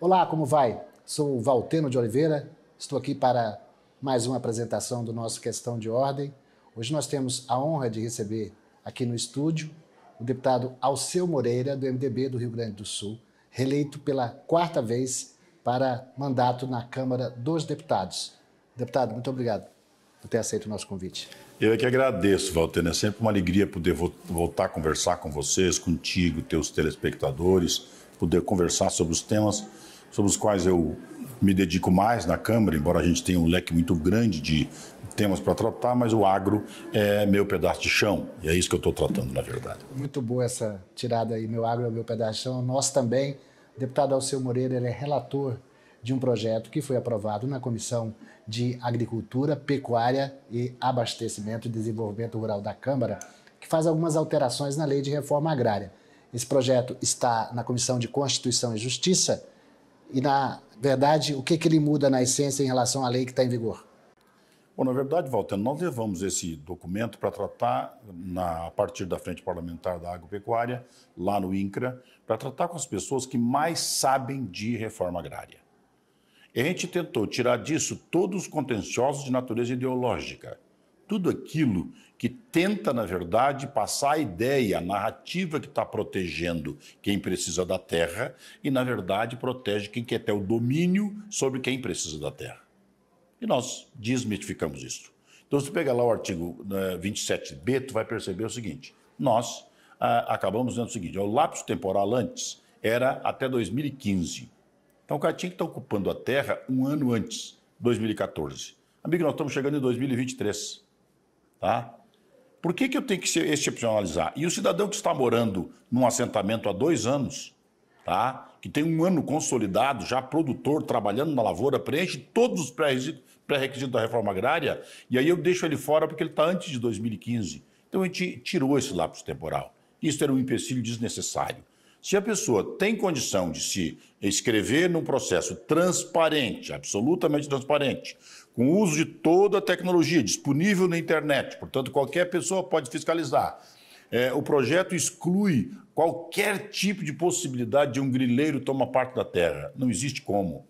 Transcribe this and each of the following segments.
Olá, como vai? Sou Valteno de Oliveira, estou aqui para mais uma apresentação do nosso Questão de Ordem. Hoje nós temos a honra de receber aqui no estúdio o deputado Alceu Moreira, do MDB do Rio Grande do Sul, reeleito pela quarta vez para mandato na Câmara dos Deputados. Deputado, muito obrigado por ter aceito o nosso convite. Eu é que agradeço, Valteno. É sempre uma alegria poder voltar a conversar com vocês, contigo, teus telespectadores, poder conversar sobre os temas sobre os quais eu me dedico mais na Câmara, embora a gente tenha um leque muito grande de temas para tratar, mas o agro é meu pedaço de chão. E é isso que eu estou tratando, na verdade. Muito boa essa tirada aí, meu agro é meu pedaço de chão. Nós também, o deputado Alceu Moreira, ele é relator de um projeto que foi aprovado na Comissão de Agricultura, Pecuária e Abastecimento e Desenvolvimento Rural da Câmara, que faz algumas alterações na Lei de Reforma Agrária. Esse projeto está na Comissão de Constituição e Justiça, e, na verdade, o que, que ele muda na essência em relação à lei que está em vigor? Bom, na verdade, Walter, nós levamos esse documento para tratar, na, a partir da Frente Parlamentar da Agropecuária, lá no INCRA, para tratar com as pessoas que mais sabem de reforma agrária. E a gente tentou tirar disso todos os contenciosos de natureza ideológica. Tudo aquilo que tenta, na verdade, passar a ideia, a narrativa que está protegendo quem precisa da terra e, na verdade, protege quem quer ter o domínio sobre quem precisa da terra. E nós desmistificamos isso. Então, se você pegar lá o artigo 27b, né, tu vai perceber o seguinte: nós ah, acabamos dizendo o seguinte, o lapso temporal antes era até 2015. Então, o cara tinha que estar tá ocupando a terra um ano antes, 2014. Amigo, nós estamos chegando em 2023. Tá? Por que, que eu tenho que excepcionalizar? E o cidadão que está morando num assentamento há dois anos, tá? que tem um ano consolidado, já produtor, trabalhando na lavoura, preenche todos os pré-requisitos da reforma agrária, e aí eu deixo ele fora porque ele está antes de 2015. Então a gente tirou esse lapso temporal. Isso era um empecilho desnecessário. Se a pessoa tem condição de se inscrever num processo transparente, absolutamente transparente, com o uso de toda a tecnologia disponível na internet, portanto, qualquer pessoa pode fiscalizar. É, o projeto exclui qualquer tipo de possibilidade de um grileiro tomar parte da terra. Não existe como.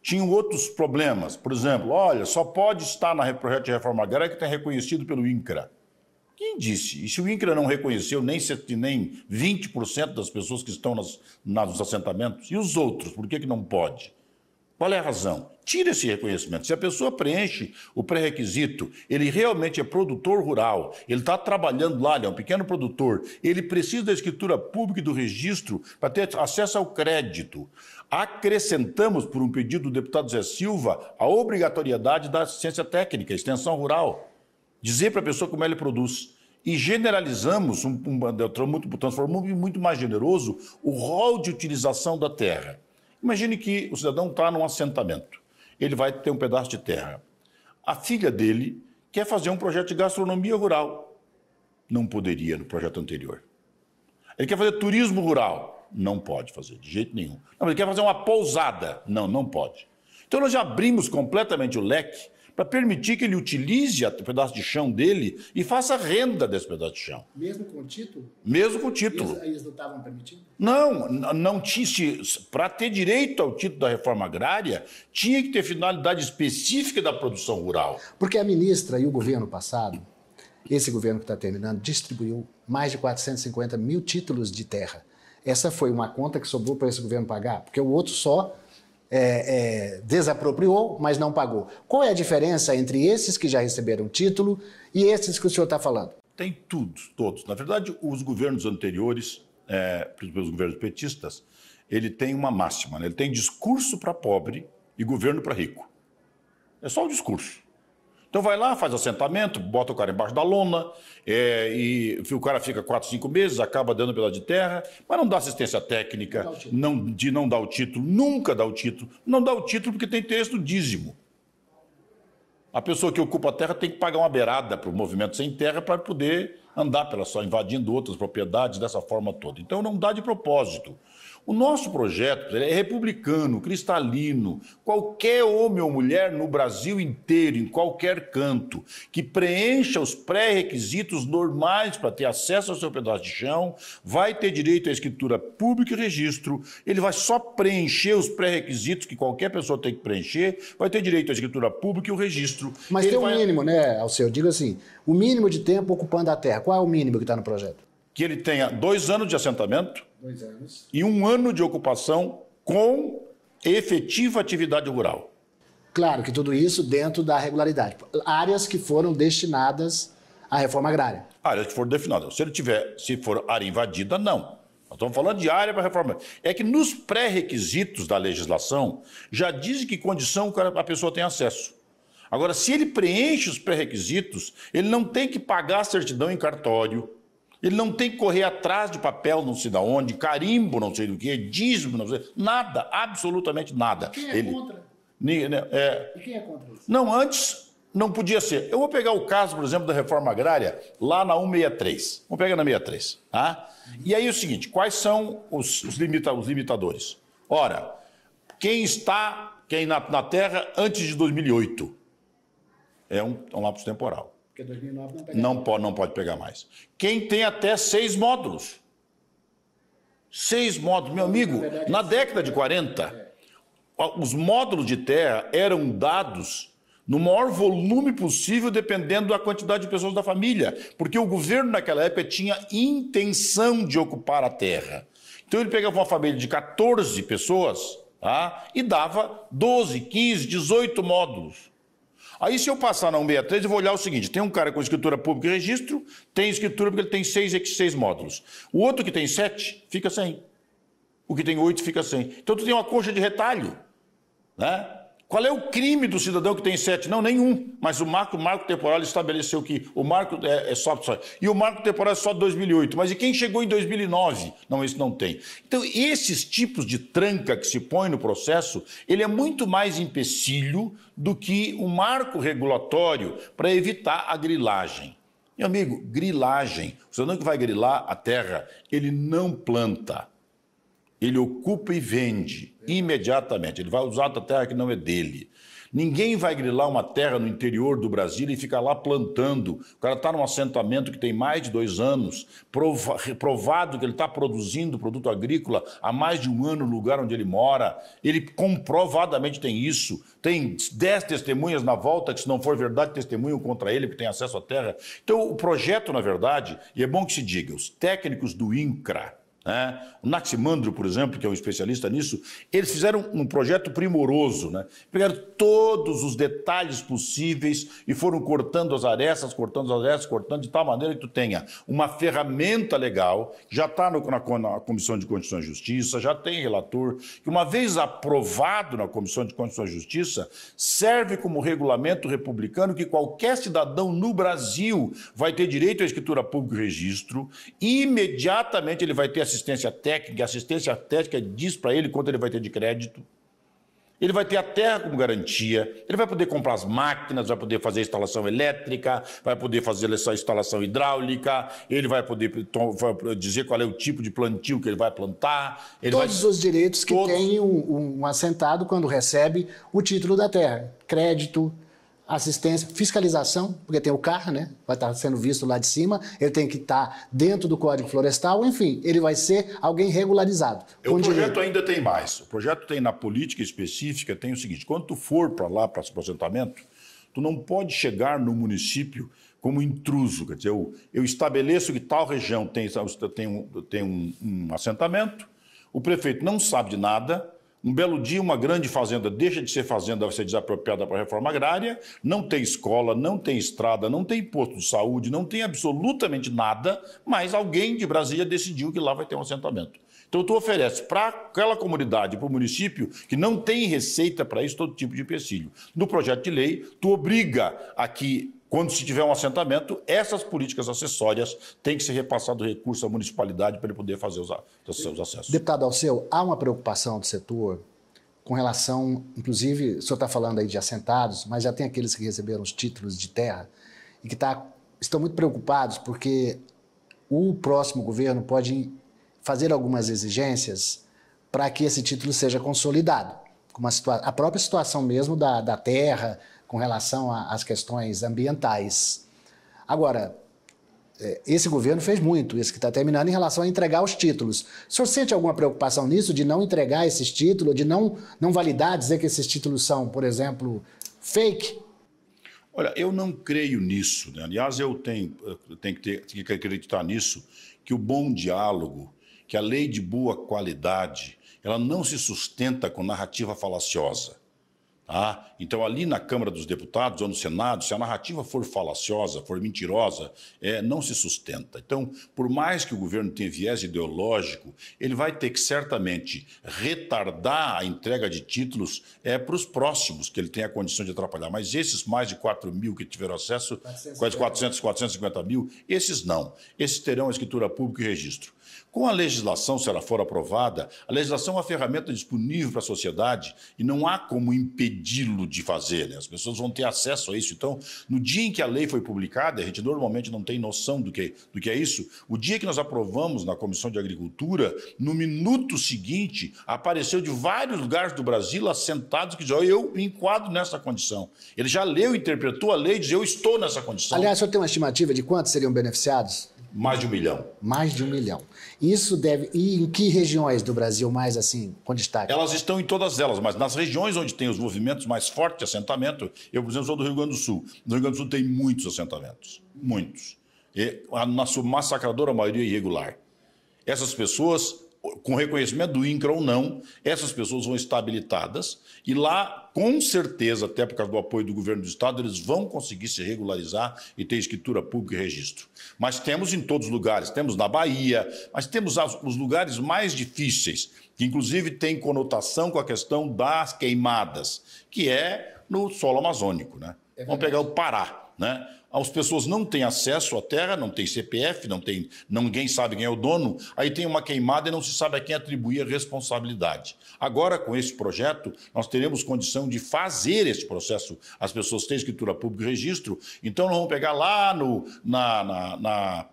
Tinham outros problemas, por exemplo, olha, só pode estar na projeto de reforma agrária que é reconhecido pelo INCRA. Quem disse? E se o INCRA não reconheceu nem, nem 20% das pessoas que estão nas, nos assentamentos? E os outros? Por que, que não pode? Qual é a razão? Tira esse reconhecimento. Se a pessoa preenche o pré-requisito, ele realmente é produtor rural, ele está trabalhando lá, ele é um pequeno produtor, ele precisa da escritura pública e do registro para ter acesso ao crédito. Acrescentamos, por um pedido do deputado Zé Silva, a obrigatoriedade da assistência técnica, extensão rural. Dizer para a pessoa como ela produz e generalizamos, um, um, transformamos muito mais generoso, o rol de utilização da terra. Imagine que o cidadão está num assentamento. Ele vai ter um pedaço de terra. A filha dele quer fazer um projeto de gastronomia rural. Não poderia no projeto anterior. Ele quer fazer turismo rural. Não pode fazer, de jeito nenhum. Não, ele quer fazer uma pousada. Não, não pode. Então nós já abrimos completamente o leque para permitir que ele utilize o pedaço de chão dele e faça renda desse pedaço de chão. Mesmo com o título? Mesmo com o título. Eles, eles não estavam permitindo? Não, não tinha. Para ter direito ao título da reforma agrária, tinha que ter finalidade específica da produção rural. Porque a ministra e o governo passado, esse governo que está terminando, distribuiu mais de 450 mil títulos de terra. Essa foi uma conta que sobrou para esse governo pagar, porque o outro só é, é, desapropriou, mas não pagou. Qual é a diferença entre esses que já receberam título e esses que o senhor está falando? Tem tudo, todos. Na verdade, os governos anteriores, é, os governos petistas, ele tem uma máxima, né? ele tem discurso para pobre e governo para rico. É só o discurso. Então vai lá, faz assentamento, bota o cara embaixo da lona, é, e o cara fica quatro, cinco meses, acaba dando pela de terra, mas não dá assistência técnica, não, não de não dar o título, nunca dá o título. Não dá o título porque tem texto dízimo. A pessoa que ocupa a terra tem que pagar uma beirada para o movimento sem terra para poder andar pela só, invadindo outras propriedades dessa forma toda. Então não dá de propósito. O nosso projeto é republicano, cristalino. Qualquer homem ou mulher no Brasil inteiro, em qualquer canto, que preencha os pré-requisitos normais para ter acesso ao seu pedaço de chão, vai ter direito à escritura pública e registro. Ele vai só preencher os pré-requisitos que qualquer pessoa tem que preencher, vai ter direito à escritura pública e o registro. Mas Ele tem um vai... mínimo, né, Alceu? Digo assim, o mínimo de tempo ocupando a terra. Qual é o mínimo que está no projeto? que ele tenha dois anos de assentamento anos. e um ano de ocupação com efetiva atividade rural. Claro que tudo isso dentro da regularidade. Áreas que foram destinadas à reforma agrária. Áreas que foram destinadas. Se ele tiver, se for área invadida, não. Nós estamos falando de área para reforma. É que nos pré-requisitos da legislação já dizem que condição a pessoa tem acesso. Agora, se ele preenche os pré-requisitos, ele não tem que pagar a certidão em cartório, ele não tem que correr atrás de papel, não sei da onde, carimbo, não sei do que, dízimo, não sei, nada, absolutamente nada. quem é Ele, contra? Né, é, e quem é contra isso? Não, antes não podia ser. Eu vou pegar o caso, por exemplo, da reforma agrária lá na 163. Vamos pegar na 63, tá? E aí é o seguinte, quais são os, os, limita, os limitadores? Ora, quem está quem na, na terra antes de 2008 é um, é um lapso temporal. Porque 2009 não pega. Não mais. pode, não pode pegar mais. Quem tem até seis módulos. Seis módulos, meu amigo, na, verdade, na década de 40, é. os módulos de terra eram dados no maior volume possível, dependendo da quantidade de pessoas da família, porque o governo naquela época tinha intenção de ocupar a terra. Então ele pegava uma família de 14 pessoas tá? e dava 12, 15, 18 módulos. Aí, se eu passar na 163, eu vou olhar o seguinte: tem um cara com escritura pública e registro, tem escritura porque ele tem seis, seis módulos. O outro que tem sete, fica sem. O que tem oito, fica sem. Então, tu tem uma coxa de retalho. Né? Qual é o crime do cidadão que tem sete? Não, nenhum. Mas o marco, o marco temporal estabeleceu que o marco é, é só, só. E o marco temporal é só de 2008. Mas e quem chegou em 2009? Não, isso não tem. Então, esses tipos de tranca que se põe no processo, ele é muito mais empecilho do que um marco regulatório para evitar a grilagem. Meu amigo, grilagem. O cidadão que vai grilar a terra, ele não planta. Ele ocupa e vende imediatamente. Ele vai usar a terra que não é dele. Ninguém vai grilar uma terra no interior do Brasil e ficar lá plantando. O cara está num assentamento que tem mais de dois anos, provado que ele está produzindo produto agrícola há mais de um ano no lugar onde ele mora. Ele comprovadamente tem isso. Tem dez testemunhas na volta que, se não for verdade, testemunham contra ele, que tem acesso à terra. Então, o projeto, na verdade, e é bom que se diga, os técnicos do INCRA, né? O Naximandro, por exemplo, que é um especialista nisso, eles fizeram um projeto primoroso. Né? Pegaram todos os detalhes possíveis e foram cortando as arestas, cortando as arestas, cortando de tal maneira que tu tenha uma ferramenta legal, já está na, na, Comissão de Constituição e Justiça, já tem relator, que uma vez aprovado na Comissão de Constituição e Justiça, serve como regulamento republicano que qualquer cidadão no Brasil vai ter direito à escritura pública e registro, e imediatamente ele vai ter a assistência técnica, assistência técnica diz para ele quanto ele vai ter de crédito. Ele vai ter a terra como garantia, ele vai poder comprar as máquinas, vai poder fazer instalação elétrica, vai poder fazer essa instalação hidráulica, ele vai poder dizer qual é o tipo de plantio que ele vai plantar. Ele todos vai... os direitos que todos... tem um, um assentado quando recebe o título da terra: crédito, assistência, fiscalização, porque tem o carro né? Vai estar sendo visto lá de cima, ele tem que estar dentro do Código Florestal, enfim, ele vai ser alguém regularizado. O projeto direito. ainda tem mais. O projeto tem na política específica, tem o seguinte: quando tu for para lá para aposentamento, tu não pode chegar no município como intruso. Quer dizer, eu, eu estabeleço que tal região tem, tem, um, tem um, um assentamento, o prefeito não sabe de nada um belo dia, uma grande fazenda deixa de ser fazenda, vai ser desapropriada para a reforma agrária, não tem escola, não tem estrada, não tem posto de saúde, não tem absolutamente nada, mas alguém de Brasília decidiu que lá vai ter um assentamento. Então, tu oferece para aquela comunidade, para o município, que não tem receita para isso, todo tipo de empecilho. No projeto de lei, tu obriga a que quando se tiver um assentamento, essas políticas acessórias têm que ser repassado recurso à municipalidade para ele poder fazer os, os seus acessos. Deputado Alceu, há uma preocupação do setor com relação, inclusive, o senhor está falando aí de assentados, mas já tem aqueles que receberam os títulos de terra e que tá, estão muito preocupados porque o próximo governo pode fazer algumas exigências para que esse título seja consolidado. a própria situação mesmo da, da terra, com relação às questões ambientais. Agora, é, esse governo fez muito, esse que está terminando, em relação a entregar os títulos. O senhor sente alguma preocupação nisso, de não entregar esses títulos, de não, não validar, dizer que esses títulos são, por exemplo, fake? Olha, eu não creio nisso. Né? Aliás, eu tenho, eu tenho que, ter, tenho que acreditar nisso, que o bom diálogo, que a lei de boa qualidade, ela não se sustenta com narrativa falaciosa. Ah, então, ali na Câmara dos Deputados ou no Senado, se a narrativa for falaciosa, for mentirosa, é, não se sustenta. Então, por mais que o governo tenha viés ideológico, ele vai ter que certamente retardar a entrega de títulos é, para os próximos que ele tem a condição de atrapalhar. Mas esses mais de 4 mil que tiveram acesso, quase 400, 450 mil, esses não. Esses terão a escritura pública e registro. Com a legislação, se ela for aprovada, a legislação é uma ferramenta disponível para a sociedade e não há como impedi-lo de fazer. Né? As pessoas vão ter acesso a isso. Então, no dia em que a lei foi publicada, a gente normalmente não tem noção do que, do que é isso. O dia que nós aprovamos na Comissão de Agricultura, no minuto seguinte, apareceu de vários lugares do Brasil assentados que dizem: eu me enquadro nessa condição. Ele já leu, interpretou a lei e diz: eu estou nessa condição. Aliás, o senhor tem uma estimativa de quantos seriam beneficiados? Mais de um milhão. Mais de um milhão. Isso deve. E em que regiões do Brasil mais assim, com destaque? Elas estão em todas elas, mas nas regiões onde tem os movimentos mais fortes de assentamento, eu, por exemplo, sou do Rio Grande do Sul. No Rio Grande do Sul tem muitos assentamentos. Muitos. E a nossa massacradora maioria é irregular. Essas pessoas, com reconhecimento do INCRA ou não, essas pessoas vão estar habilitadas e lá com certeza, até por causa do apoio do governo do Estado, eles vão conseguir se regularizar e ter escritura pública e registro. Mas temos em todos os lugares, temos na Bahia, mas temos os lugares mais difíceis, que inclusive tem conotação com a questão das queimadas, que é no solo amazônico. Né? É Vamos pegar o Pará, né? As pessoas não têm acesso à terra, não tem CPF, não tem, ninguém sabe quem é o dono. Aí tem uma queimada e não se sabe a quem atribuir a responsabilidade. Agora, com esse projeto, nós teremos condição de fazer esse processo. As pessoas têm escritura pública e registro, então nós vamos pegar lá no, na, na, na,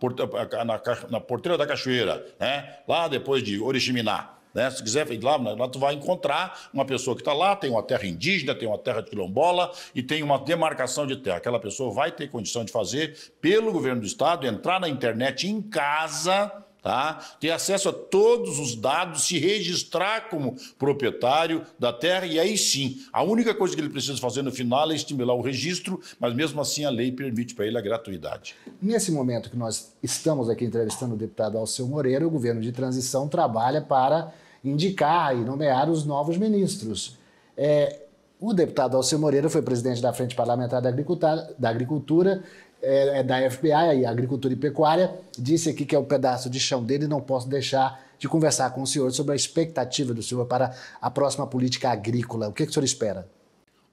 na, na porteira da Cachoeira, né? lá depois de Oriximiná né? Se quiser ir lá, né, lá tu vai encontrar uma pessoa que está lá, tem uma terra indígena, tem uma terra quilombola e tem uma demarcação de terra. Aquela pessoa vai ter condição de fazer pelo governo do estado, entrar na internet em casa. Tá? Ter acesso a todos os dados, se registrar como proprietário da terra e aí sim, a única coisa que ele precisa fazer no final é estimular o registro, mas mesmo assim a lei permite para ele a gratuidade. Nesse momento que nós estamos aqui entrevistando o deputado Alceu Moreira, o governo de transição trabalha para indicar e nomear os novos ministros. É, o deputado Alceu Moreira foi presidente da Frente Parlamentar da Agricultura, da, Agricultura, é, é da FBI, Agricultura e Pecuária, disse aqui que é o um pedaço de chão dele, e não posso deixar de conversar com o senhor sobre a expectativa do senhor para a próxima política agrícola. O que, é que o senhor espera?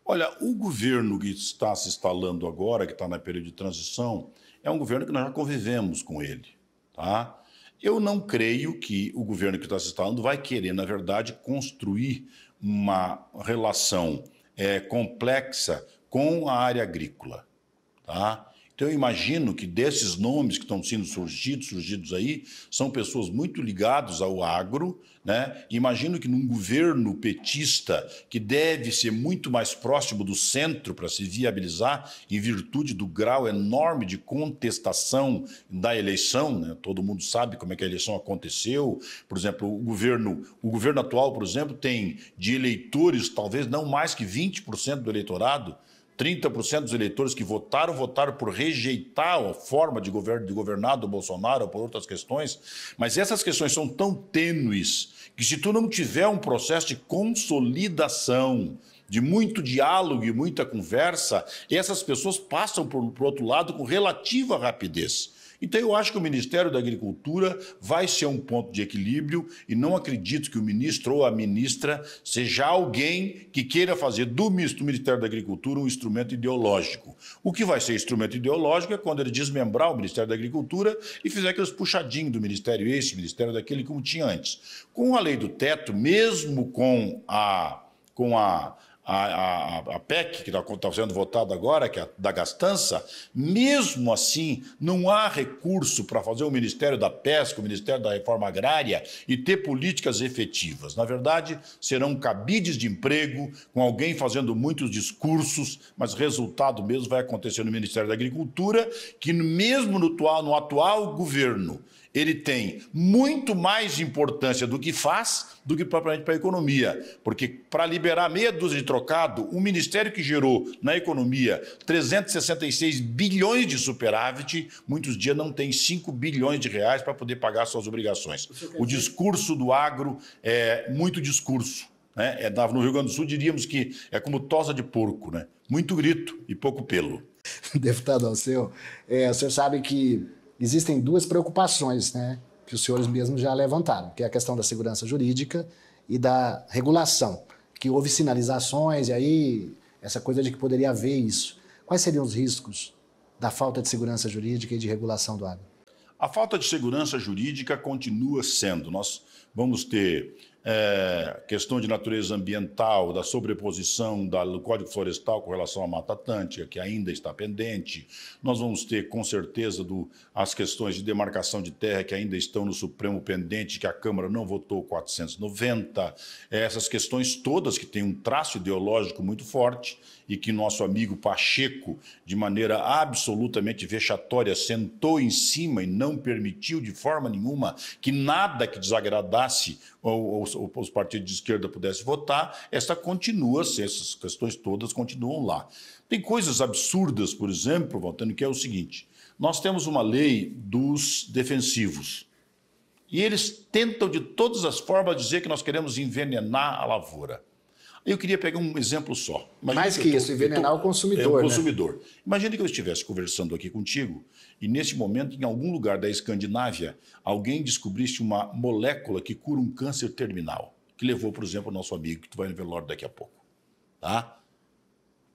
Olha, o governo que está se instalando agora, que está na período de transição, é um governo que nós já convivemos com ele. Tá? Eu não creio que o governo que está se instalando vai querer, na verdade, construir uma relação é, complexa com a área agrícola. Tá? Então, eu imagino que desses nomes que estão sendo surgidos, surgidos aí, são pessoas muito ligadas ao agro, né? Imagino que num governo petista, que deve ser muito mais próximo do centro para se viabilizar, em virtude do grau enorme de contestação da eleição, né? todo mundo sabe como é que a eleição aconteceu. Por exemplo, o governo, o governo atual, por exemplo, tem de eleitores, talvez não mais que 20% do eleitorado 30% dos eleitores que votaram, votaram por rejeitar a forma de, governo, de governar do Bolsonaro ou por outras questões. Mas essas questões são tão tênues que se tu não tiver um processo de consolidação, de muito diálogo e muita conversa, essas pessoas passam por, por outro lado com relativa rapidez. Então, eu acho que o Ministério da Agricultura vai ser um ponto de equilíbrio e não acredito que o ministro ou a ministra seja alguém que queira fazer do Ministério da Agricultura um instrumento ideológico. O que vai ser instrumento ideológico é quando ele desmembrar o Ministério da Agricultura e fizer aqueles puxadinhos do Ministério esse, Ministério daquele, como tinha antes. Com a lei do teto, mesmo com a. Com a a, a, a PEC, que está tá sendo votada agora, que é a da gastança, mesmo assim, não há recurso para fazer o Ministério da Pesca, o Ministério da Reforma Agrária e ter políticas efetivas. Na verdade, serão cabides de emprego, com alguém fazendo muitos discursos, mas resultado mesmo vai acontecer no Ministério da Agricultura, que mesmo no atual, no atual governo, ele tem muito mais importância do que faz do que propriamente para a economia. Porque para liberar meia dúzia de trocado, um ministério que gerou na economia 366 bilhões de superávit, muitos dias não tem 5 bilhões de reais para poder pagar suas obrigações. O discurso do agro é muito discurso. Né? É, no Rio Grande do Sul diríamos que é como tosa de porco, né? muito grito e pouco pelo. Deputado Alceu, é, o senhor sabe que existem duas preocupações, né? Que os senhores mesmos já levantaram, que é a questão da segurança jurídica e da regulação, que houve sinalizações e aí essa coisa de que poderia haver isso. Quais seriam os riscos da falta de segurança jurídica e de regulação do agro? A falta de segurança jurídica continua sendo. Nós vamos ter é, questão de natureza ambiental, da sobreposição do Código Florestal com relação à Mata Atlântica, que ainda está pendente. Nós vamos ter, com certeza, do, as questões de demarcação de terra que ainda estão no Supremo pendente, que a Câmara não votou 490. É, essas questões todas que têm um traço ideológico muito forte e que nosso amigo Pacheco, de maneira absolutamente vexatória, sentou em cima e não permitiu de forma nenhuma que nada que desagradasse ou os partidos de esquerda pudessem votar, essa continua, essas questões todas continuam lá. Tem coisas absurdas, por exemplo, voltando, que é o seguinte: nós temos uma lei dos defensivos. E eles tentam de todas as formas dizer que nós queremos envenenar a lavoura. Eu queria pegar um exemplo só. Imagina Mais que, que isso, envenenar tô, o consumidor. É, o né? consumidor. Né? Imagina que eu estivesse conversando aqui contigo e, nesse momento, em algum lugar da Escandinávia, alguém descobrisse uma molécula que cura um câncer terminal, que levou, por exemplo, o nosso amigo, que tu vai no velório daqui a pouco. Tá?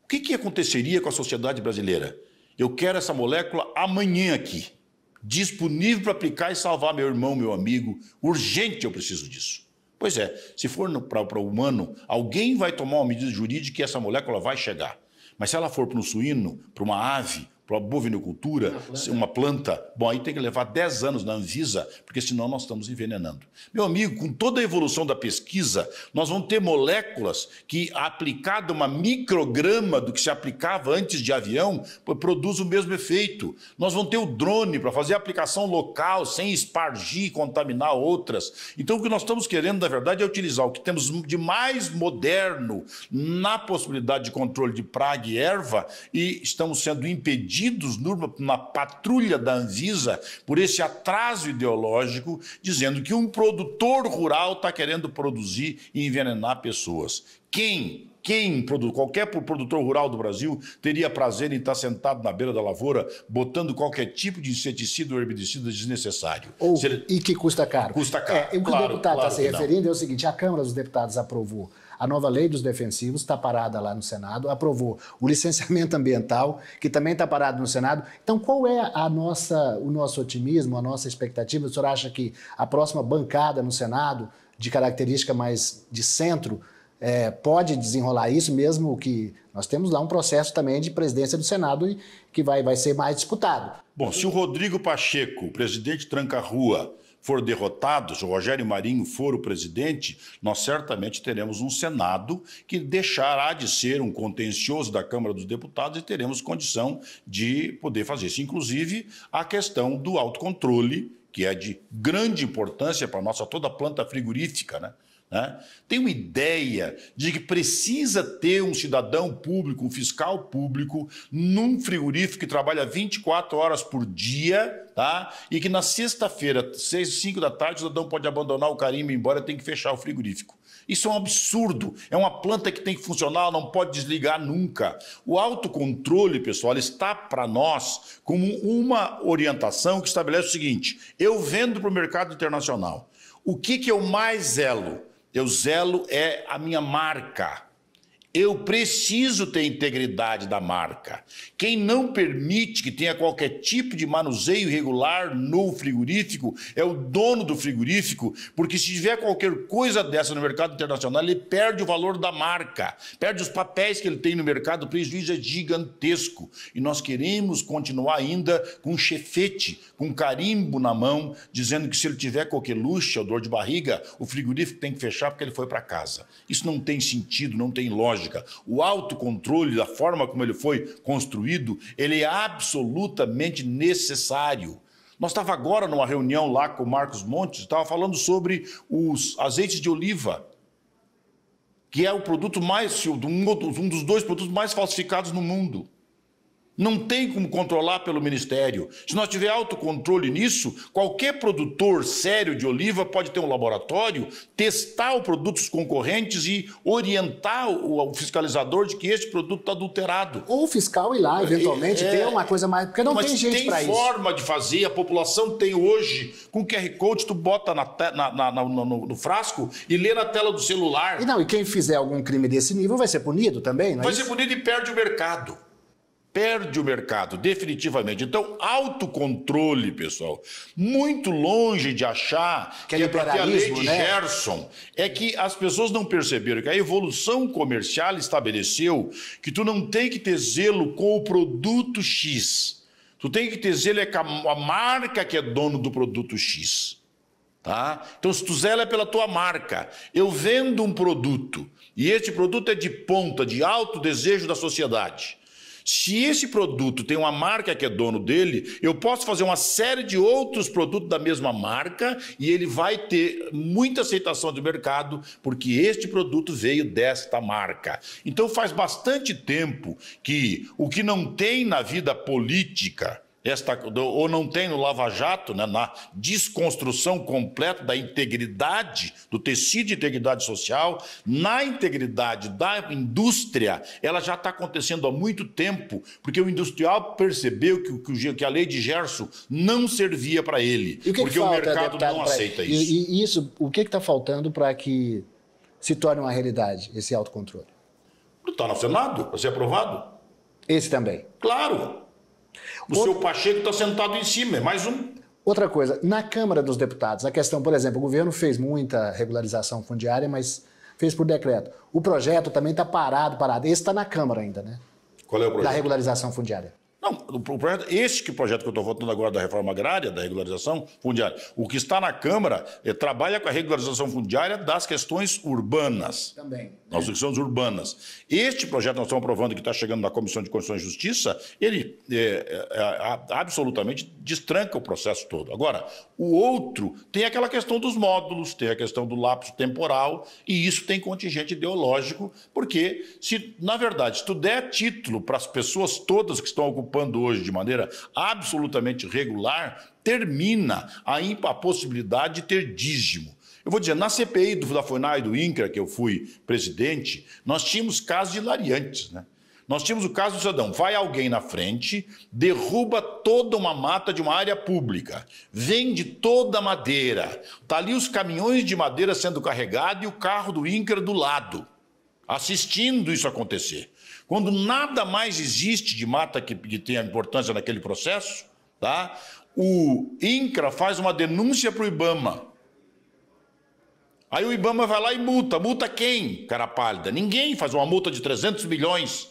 O que, que aconteceria com a sociedade brasileira? Eu quero essa molécula amanhã aqui, disponível para aplicar e salvar meu irmão, meu amigo. Urgente, eu preciso disso. Pois é, se for para o humano, alguém vai tomar uma medida jurídica que essa molécula vai chegar. Mas se ela for para um suíno, para uma ave bovinocultura, uma planta. uma planta, bom, aí tem que levar 10 anos na Anvisa, porque senão nós estamos envenenando. Meu amigo, com toda a evolução da pesquisa, nós vamos ter moléculas que, aplicada uma micrograma do que se aplicava antes de avião, produz o mesmo efeito. Nós vamos ter o drone para fazer a aplicação local, sem espargir e contaminar outras. Então, o que nós estamos querendo, na verdade, é utilizar o que temos de mais moderno na possibilidade de controle de praga e erva e estamos sendo impedidos agredidos numa, patrulha da Anvisa por esse atraso ideológico, dizendo que um produtor rural está querendo produzir e envenenar pessoas. Quem quem, qualquer produtor rural do Brasil, teria prazer em estar tá sentado na beira da lavoura botando qualquer tipo de inseticida ou herbicida desnecessário. Ou, E que custa caro. Custa caro. É, o que claro, o deputado está claro se referindo é o seguinte: a Câmara dos Deputados aprovou a nova lei dos defensivos está parada lá no Senado, aprovou o licenciamento ambiental, que também está parado no Senado. Então, qual é a nossa, o nosso otimismo, a nossa expectativa? O senhor acha que a próxima bancada no Senado, de característica mais de centro, é, pode desenrolar isso, mesmo que nós temos lá um processo também de presidência do Senado que vai, vai ser mais disputado. Bom, se o Rodrigo Pacheco, presidente Tranca Rua, for derrotado, se o Rogério Marinho for o presidente, nós certamente teremos um Senado que deixará de ser um contencioso da Câmara dos Deputados e teremos condição de poder fazer isso. Inclusive, a questão do autocontrole, que é de grande importância para nossa toda planta frigorífica, né? né, tem uma ideia de que precisa ter um cidadão público, um fiscal público, num frigorífico que trabalha 24 horas por dia, tá? E que na sexta-feira, 6, 5 da tarde, o cidadão pode abandonar o carimbo e ir embora, tem que fechar o frigorífico. Isso é um absurdo. É uma planta que tem que funcionar, não pode desligar nunca. O autocontrole, pessoal, está para nós como uma orientação que estabelece o seguinte: eu vendo para o mercado internacional. O que, que eu mais elo eu zelo é a minha marca. Eu preciso ter integridade da marca. Quem não permite que tenha qualquer tipo de manuseio irregular no frigorífico é o dono do frigorífico, porque se tiver qualquer coisa dessa no mercado internacional, ele perde o valor da marca, perde os papéis que ele tem no mercado, o prejuízo é gigantesco. E nós queremos continuar ainda com um chefete, com um carimbo na mão, dizendo que se ele tiver luxo ou dor de barriga, o frigorífico tem que fechar porque ele foi para casa. Isso não tem sentido, não tem lógica lógica. O autocontrole, da forma como ele foi construído, ele é absolutamente necessário. Nós estava agora numa reunião lá com o Marcos Montes, estava falando sobre os azeites de oliva, que é o produto mais um dos dois produtos mais falsificados no mundo. Não tem como controlar pelo Ministério. Se nós tiver autocontrole nisso, qualquer produtor sério de oliva pode ter um laboratório, testar os produtos concorrentes e orientar o fiscalizador de que este produto está adulterado. Ou o fiscal ir lá, é, eventualmente, é, ter uma coisa mais. Porque não tem gente para isso. Tem forma de fazer, a população tem hoje. Com QR Code, tu bota na, na, na, no, no, frasco e lê na tela do celular. E não, e quem fizer algum crime desse nível vai ser punido também, não é Vai isso? ser punido e perde o mercado perde o mercado, definitivamente. Então, autocontrole, pessoal. Muito longe de achar que, é que é para ter a lei de né? Gerson. É que as pessoas não perceberam que a evolução comercial estabeleceu que tu não tem que ter zelo com o produto X. Tu tem que ter zelo é com a marca que é dono do produto X. Tá? Então, se tu zela é pela tua marca, eu vendo um produto e este produto é de ponta, de alto desejo da sociedade se esse produto tem uma marca que é dono dele, eu posso fazer uma série de outros produtos da mesma marca e ele vai ter muita aceitação do mercado, porque este produto veio desta marca. Então faz bastante tempo que o que não tem na vida política esta, ou não tem no Lava Jato, né, na desconstrução completa da integridade, do tecido de integridade social, na integridade da indústria, ela já está acontecendo há muito tempo, porque o industrial percebeu que, que, a lei de Gerson não servia para ele, o que porque que falta, o mercado deputado, não aceita isso. E, e isso, o que está faltando para que se torne uma realidade esse autocontrole? Está no Senado, para ser aprovado. Esse também. Claro. O Outra... seu Pacheco está sentado em cima, é mais um. Outra coisa, na Câmara dos Deputados, a questão, por exemplo, o governo fez muita regularização fundiária, mas fez por decreto. O projeto também está parado, parado. Esse está na Câmara ainda, né? Qual é o projeto? Da regularização fundiária. Não, o projeto, este projeto que eu estou votando agora da reforma agrária, da regularização fundiária, o que está na Câmara é, trabalha com a regularização fundiária das questões urbanas. Também. Nas né? questões urbanas. Este projeto nós estamos aprovando, que está chegando na Comissão de Constituição e Justiça, ele é, é, absolutamente destranca o processo todo. Agora, o outro tem aquela questão dos módulos, tem a questão do lapso temporal, e isso tem contingente ideológico, porque se, na verdade, se tu der título para as pessoas todas que estão ocupando ocupando hoje de maneira absolutamente regular, termina a, a possibilidade de ter dízimo. Eu vou dizer, na CPI do, da FUNAI do INCRA, que eu fui presidente, nós tínhamos casos hilariantes, né? Nós tínhamos o caso do cidadão. Vai alguém na frente, derruba toda uma mata de uma área pública, vende toda a madeira. Está ali os caminhões de madeira sendo carregados e o carro do INCRA do lado assistindo isso acontecer. Quando nada mais existe de mata que, que tenha importância naquele processo, tá? o INCRA faz uma denúncia para o IBAMA. Aí o IBAMA vai lá e multa. Multa quem, cara pálida? Ninguém faz uma multa de 300 milhões.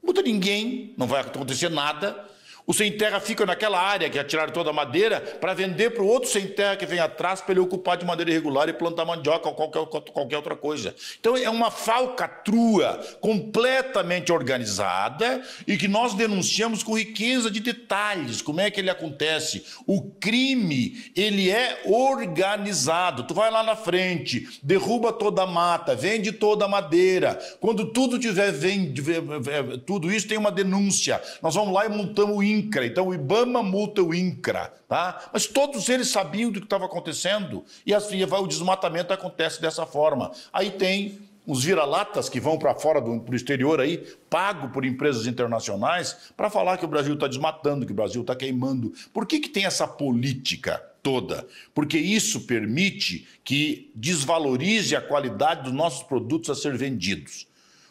Multa ninguém, não vai acontecer nada. O sem terra fica naquela área que atiraram toda a madeira para vender para o outro sem terra que vem atrás para ele ocupar de maneira irregular e plantar mandioca ou qualquer, qualquer outra coisa. Então é uma falcatrua completamente organizada e que nós denunciamos com riqueza de detalhes. Como é que ele acontece? O crime, ele é organizado. Tu vai lá na frente, derruba toda a mata, vende toda a madeira. Quando tudo tiver, vem, tudo isso tem uma denúncia. Nós vamos lá e montamos o INCRA. Então o IBAMA multa o INCRA, tá? Mas todos eles sabiam do que estava acontecendo e assim, o desmatamento acontece dessa forma. Aí tem uns vira-latas que vão para fora do pro exterior aí, pago por empresas internacionais, para falar que o Brasil está desmatando, que o Brasil está queimando. Por que, que tem essa política toda? Porque isso permite que desvalorize a qualidade dos nossos produtos a ser vendidos.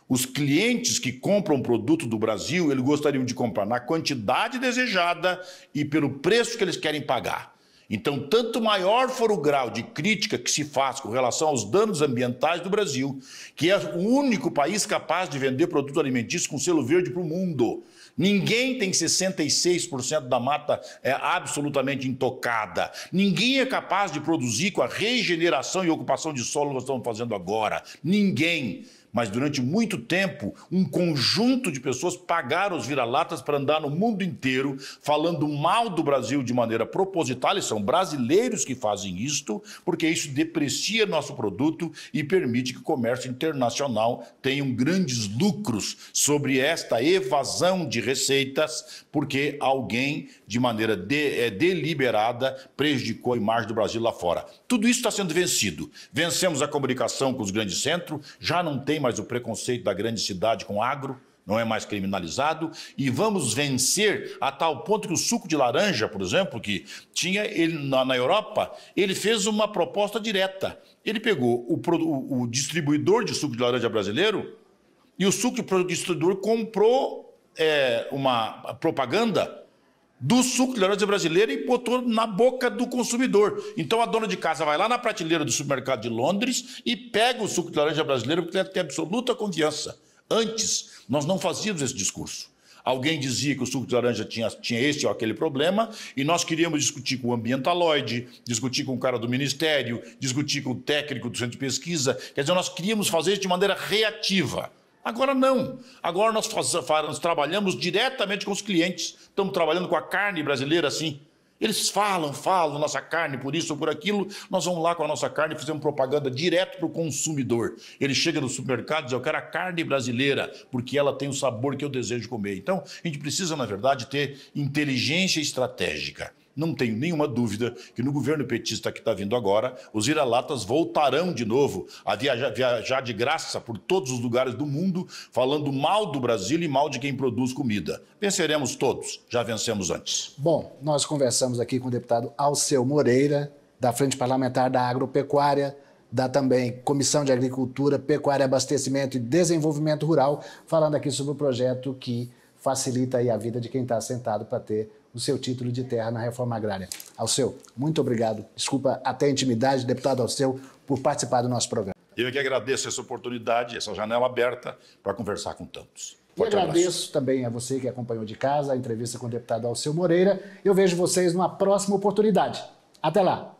Os clientes que compram produto do Brasil, eles gostariam de comprar na quantidade desejada e pelo preço que eles querem pagar. Então, tanto maior for o grau de crítica que se faz com relação aos danos ambientais do Brasil, que é o único país capaz de vender produto alimentício com selo verde para o mundo. Ninguém tem 66% da mata é, absolutamente intocada. Ninguém é capaz de produzir com a regeneração e ocupação de solo que nós estamos fazendo agora. Ninguém. Mas durante muito tempo, um conjunto de pessoas pagaram os vira-latas para andar no mundo inteiro falando mal do Brasil de maneira proposital, e são brasileiros que fazem isto, porque isso deprecia nosso produto e permite que o comércio internacional tenha grandes lucros sobre esta evasão de receitas, porque alguém, de maneira de, é, deliberada, prejudicou a imagem do Brasil lá fora. Tudo isso está sendo vencido. Vencemos a comunicação com os grandes centros, já não tem mais o preconceito da grande cidade com agro não é mais criminalizado, e vamos vencer a tal ponto que o suco de laranja, por exemplo, que tinha ele na, na Europa, ele fez uma proposta direta. Ele pegou o, o, o distribuidor de suco de laranja brasileiro e o suco de distribuidor comprou é, uma propaganda do suco de laranja brasileira e botou na boca do consumidor. Então a dona de casa vai lá na prateleira do supermercado de Londres e pega o suco de laranja brasileiro porque ela tem absoluta confiança. Antes, nós não fazíamos esse discurso. Alguém dizia que o suco de laranja tinha, tinha este ou aquele problema, e nós queríamos discutir com o ambientaloide, discutir com o cara do ministério, discutir com o técnico do centro de pesquisa. Quer dizer, nós queríamos fazer isso de maneira reativa. Agora não. Agora nós, nós trabalhamos diretamente com os clientes. Estamos trabalhando com a carne brasileira assim. Eles falam, falam, nossa carne, por isso ou por aquilo. Nós vamos lá com a nossa carne e fazemos propaganda direto para o consumidor. Ele chega no supermercado e diz: Eu quero a carne brasileira, porque ela tem o sabor que eu desejo comer. Então, a gente precisa, na verdade, ter inteligência estratégica. Não tenho nenhuma dúvida que no governo petista que está vindo agora, os iralatas latas voltarão de novo a viajar, viajar, de graça por todos os lugares do mundo, falando mal do Brasil e mal de quem produz comida. Venceremos todos, já vencemos antes. Bom, nós conversamos aqui com o deputado Alceu Moreira, da Frente Parlamentar da Agropecuária, da também Comissão de Agricultura, Pecuária, Abastecimento e Desenvolvimento Rural, falando aqui sobre o projeto que facilita a vida de quem está sentado para ter o seu título de terra na reforma agrária. Alceu, muito obrigado. Desculpa até a intimidade, deputado Alceu, por participar do nosso programa. Eu é que agradeço essa oportunidade, essa janela aberta para conversar com tantos. Forte e agradeço abraço. também a você que acompanhou de casa a entrevista com o deputado Alceu Moreira. Eu vejo vocês numa próxima oportunidade. Até lá!